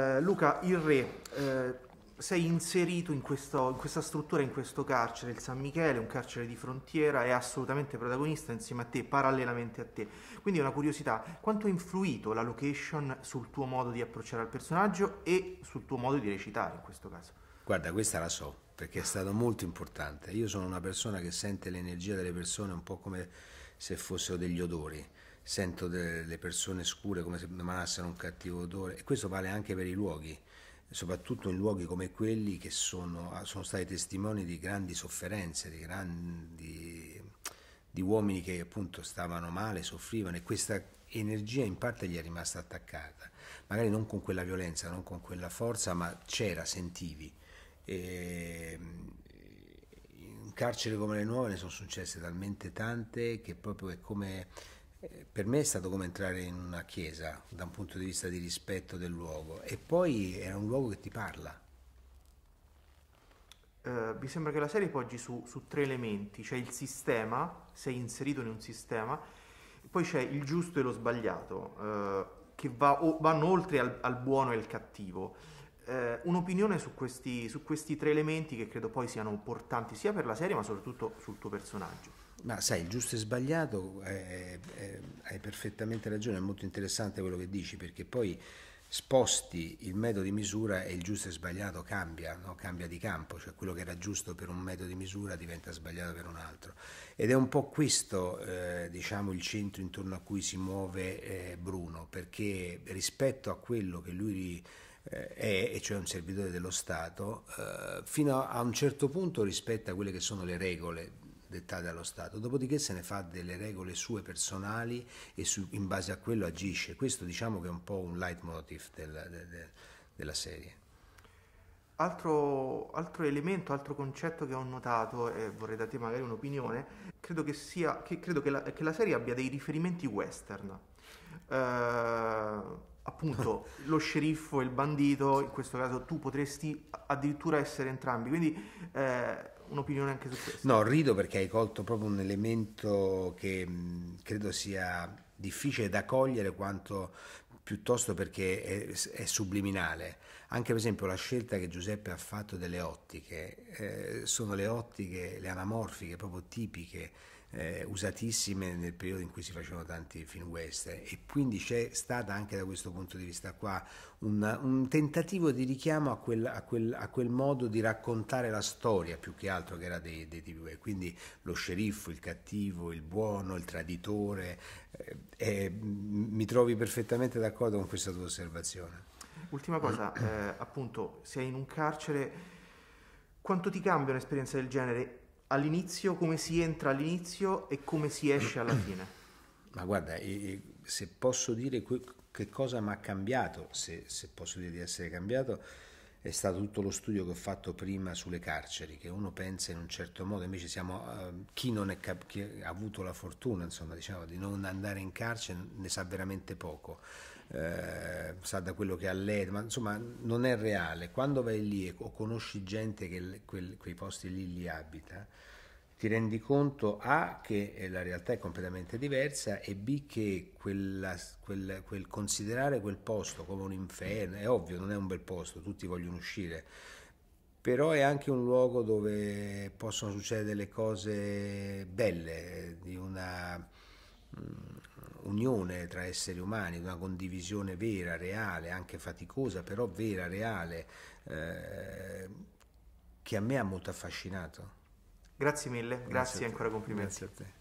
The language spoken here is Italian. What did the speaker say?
Eh, Luca, il re, eh, sei inserito in, questo, in, questa struttura, in questo carcere, il San Michele, un carcere di frontiera, è assolutamente protagonista insieme a te, parallelamente a te. Quindi una curiosità, quanto ha influito la location sul tuo modo di approcciare al personaggio e sul tuo modo di recitare in questo caso? Guarda, questa la so, perché è stato molto importante. Io sono una persona che sente l'energia delle persone un po' come se fossero degli odori sento delle persone scure come se emanassero un cattivo odore e questo vale anche per i luoghi, soprattutto in luoghi come quelli che sono, ah, sono stati testimoni di grandi sofferenze, di, grandi, di uomini che appunto stavano male, soffrivano e questa energia in parte gli è rimasta attaccata, magari non con quella violenza, non con quella forza, ma c'era, sentivi. E, ehm, in carcere come le nuove ne sono successe talmente tante che proprio è come eh, per me è stato come entrare in una chiesa da un punto di vista di rispetto del luogo e poi è un luogo che ti parla. Uh, mi sembra che la serie poggi su, su tre elementi, c'è il sistema, sei inserito in un sistema, poi c'è il giusto e lo sbagliato, uh, che va, o, vanno oltre al, al, buono e al cattivo. Uh, un'opinione su questi, su questi tre elementi che credo poi siano importanti sia per la serie ma soprattutto sul tuo personaggio. Ma sai, il giusto e sbagliato, è, è, hai perfettamente ragione, è molto interessante quello che dici, perché poi sposti il metodo di misura e il giusto e sbagliato cambia, no? cambia di campo, cioè quello che era giusto per un metodo di misura diventa sbagliato per un altro. Ed è un po' questo eh, diciamo, il centro intorno a cui si muove eh, Bruno, perché rispetto a quello che lui eh, è, e cioè un servitore dello Stato, eh, fino a un certo punto rispetta quelle che sono le regole dettate allo Stato, dopodiché se ne fa delle regole sue personali e su, in base a quello agisce. Questo diciamo che è un po' un leitmotiv della, de, de, della serie. Altro, altro, elemento, altro concetto che ho notato, e vorrei da te magari un'opinione, credo che, sia, che, credo che, la, che la, serie abbia dei riferimenti western. Uh, appunto lo sceriffo e il bandito, in questo caso tu potresti addirittura essere entrambi. Quindi eh, un'opinione anche su questo. No, rido perché hai colto proprio un elemento che mh, mm, credo sia difficile da cogliere quanto piuttosto perché è, è, subliminale. Anche per esempio la scelta che Giuseppe ha fatto delle ottiche, eh, sono le ottiche, le anamorfiche proprio tipiche eh, usatissime nel periodo in cui si facevano tanti film western e quindi c'è stata anche da questo punto di vista qua un, un tentativo di richiamo a quel, a, quel, a quel, modo di raccontare la storia più che altro che era dei, dei TV quindi lo sceriffo, il cattivo, il buono, il traditore eh, eh, mi trovi perfettamente d'accordo con questa tua osservazione ultima cosa eh, appunto sei in un carcere quanto ti cambia un'esperienza del genere all'inizio, come si entra all'inizio e come si esce alla fine? Ma guarda, se posso dire che cosa mi ha cambiato, se, se posso dire di essere cambiato, è stato tutto lo studio che ho fatto prima sulle carceri, che uno pensa in un certo modo, invece siamo, ehm, chi, cap- chi ha avuto la fortuna insomma, diciamo, di non andare in carcere ne sa veramente poco, eh, sa da quello che ha letto, ma insomma non è reale. Quando vai lì o conosci gente che quel, quei posti lì li abita, ti rendi conto A che eh, la realtà è completamente diversa e B che quella, quel, quel considerare quel posto come un inferno, è ovvio, non è un bel posto, tutti vogliono uscire, però è anche un luogo dove possono succedere le cose belle, eh, di una mm, unione tra esseri umani, una condivisione vera, reale, anche faticosa, però vera, reale, eh, che a me ha molto affascinato. Grazie mille, grazie, grazie ancora complimenti. Grazie a te.